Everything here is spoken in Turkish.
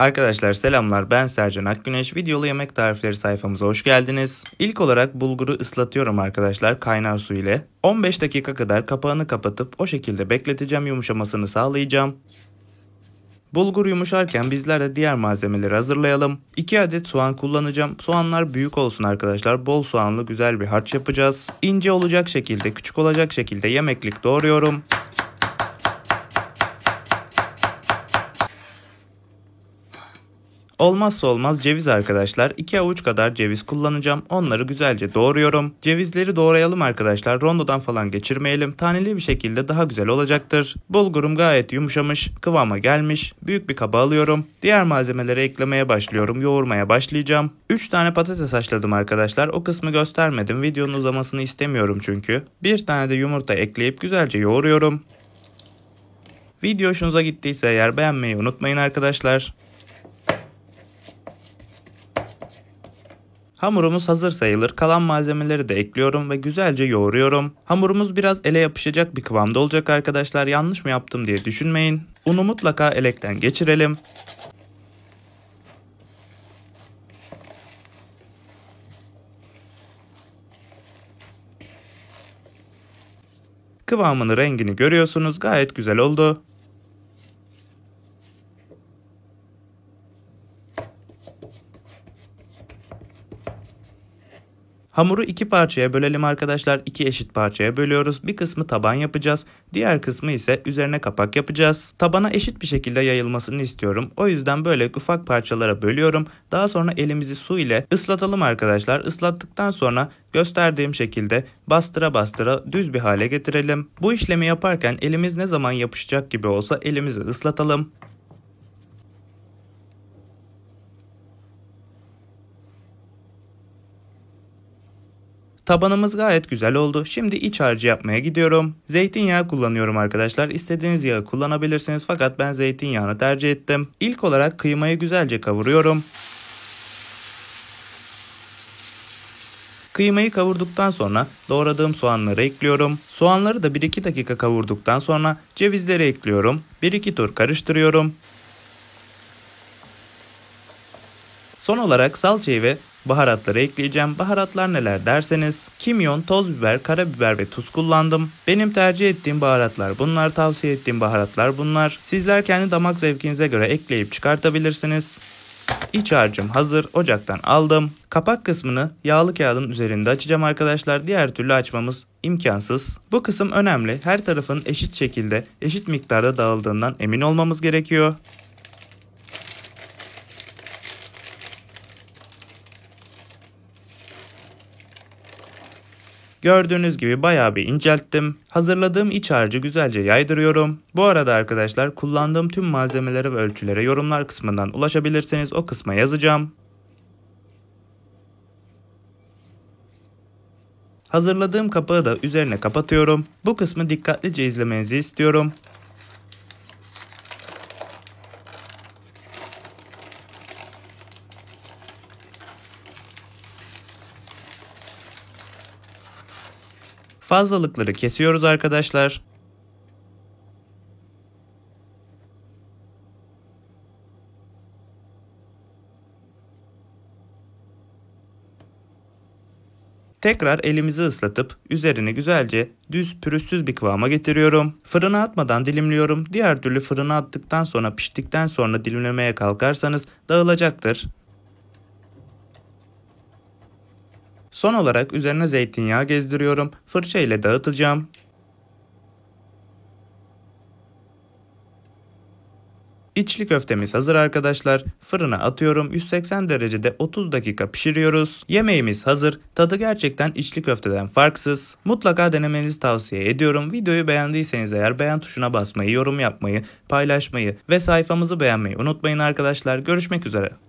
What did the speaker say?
Arkadaşlar selamlar ben Sercan Akgüneş. Videolu yemek tarifleri sayfamıza hoş geldiniz. İlk olarak bulguru ıslatıyorum arkadaşlar kaynar su ile. 15 dakika kadar kapağını kapatıp o şekilde bekleteceğim yumuşamasını sağlayacağım. Bulgur yumuşarken bizler de diğer malzemeleri hazırlayalım. 2 adet soğan kullanacağım. Soğanlar büyük olsun arkadaşlar. Bol soğanlı güzel bir harç yapacağız. İnce olacak şekilde küçük olacak şekilde yemeklik doğruyorum. Olmazsa olmaz ceviz arkadaşlar. 2 avuç kadar ceviz kullanacağım. Onları güzelce doğruyorum. Cevizleri doğrayalım arkadaşlar. Rondodan falan geçirmeyelim. Taneli bir şekilde daha güzel olacaktır. Bulgurum gayet yumuşamış. Kıvama gelmiş. Büyük bir kaba alıyorum. Diğer malzemeleri eklemeye başlıyorum. Yoğurmaya başlayacağım. 3 tane patates haşladım arkadaşlar. O kısmı göstermedim. Videonun uzamasını istemiyorum çünkü. Bir tane de yumurta ekleyip güzelce yoğuruyorum. Video hoşunuza gittiyse eğer beğenmeyi unutmayın arkadaşlar. Hamurumuz hazır sayılır. Kalan malzemeleri de ekliyorum ve güzelce yoğuruyorum. Hamurumuz biraz ele yapışacak bir kıvamda olacak arkadaşlar. Yanlış mı yaptım diye düşünmeyin. Unu mutlaka elekten geçirelim. Kıvamını rengini görüyorsunuz gayet güzel oldu. Hamuru iki parçaya bölelim arkadaşlar. İki eşit parçaya bölüyoruz. Bir kısmı taban yapacağız. Diğer kısmı ise üzerine kapak yapacağız. Tabana eşit bir şekilde yayılmasını istiyorum. O yüzden böyle ufak parçalara bölüyorum. Daha sonra elimizi su ile ıslatalım arkadaşlar. Islattıktan sonra gösterdiğim şekilde bastıra bastıra düz bir hale getirelim. Bu işlemi yaparken elimiz ne zaman yapışacak gibi olsa elimizi ıslatalım. Tabanımız gayet güzel oldu. Şimdi iç harcı yapmaya gidiyorum. Zeytinyağı kullanıyorum arkadaşlar. İstediğiniz yağı kullanabilirsiniz fakat ben zeytinyağını tercih ettim. İlk olarak kıymayı güzelce kavuruyorum. Kıymayı kavurduktan sonra doğradığım soğanları ekliyorum. Soğanları da 1-2 dakika kavurduktan sonra cevizleri ekliyorum. 1-2 tur karıştırıyorum. Son olarak salçayı ve Baharatları ekleyeceğim. Baharatlar neler derseniz kimyon, toz biber, karabiber ve tuz kullandım. Benim tercih ettiğim baharatlar bunlar, tavsiye ettiğim baharatlar bunlar. Sizler kendi damak zevkinize göre ekleyip çıkartabilirsiniz. İç harcım hazır. Ocaktan aldım. Kapak kısmını yağlı kağıdın üzerinde açacağım arkadaşlar. Diğer türlü açmamız imkansız. Bu kısım önemli. Her tarafın eşit şekilde, eşit miktarda dağıldığından emin olmamız gerekiyor. Gördüğünüz gibi bayağı bir incelttim. Hazırladığım iç harcı güzelce yaydırıyorum. Bu arada arkadaşlar kullandığım tüm malzemeleri ve ölçülere yorumlar kısmından ulaşabilirseniz o kısma yazacağım. Hazırladığım kapağı da üzerine kapatıyorum. Bu kısmı dikkatlice izlemenizi istiyorum. Fazlalıkları kesiyoruz arkadaşlar. Tekrar elimizi ıslatıp üzerini güzelce düz pürüzsüz bir kıvama getiriyorum. Fırına atmadan dilimliyorum. Diğer türlü fırına attıktan sonra piştikten sonra dilimlemeye kalkarsanız dağılacaktır. Son olarak üzerine zeytinyağı gezdiriyorum. Fırça ile dağıtacağım. İçli köftemiz hazır arkadaşlar. Fırına atıyorum. 180 derecede 30 dakika pişiriyoruz. Yemeğimiz hazır. Tadı gerçekten içli köfteden farksız. Mutlaka denemenizi tavsiye ediyorum. Videoyu beğendiyseniz eğer beğen tuşuna basmayı, yorum yapmayı, paylaşmayı ve sayfamızı beğenmeyi unutmayın arkadaşlar. Görüşmek üzere.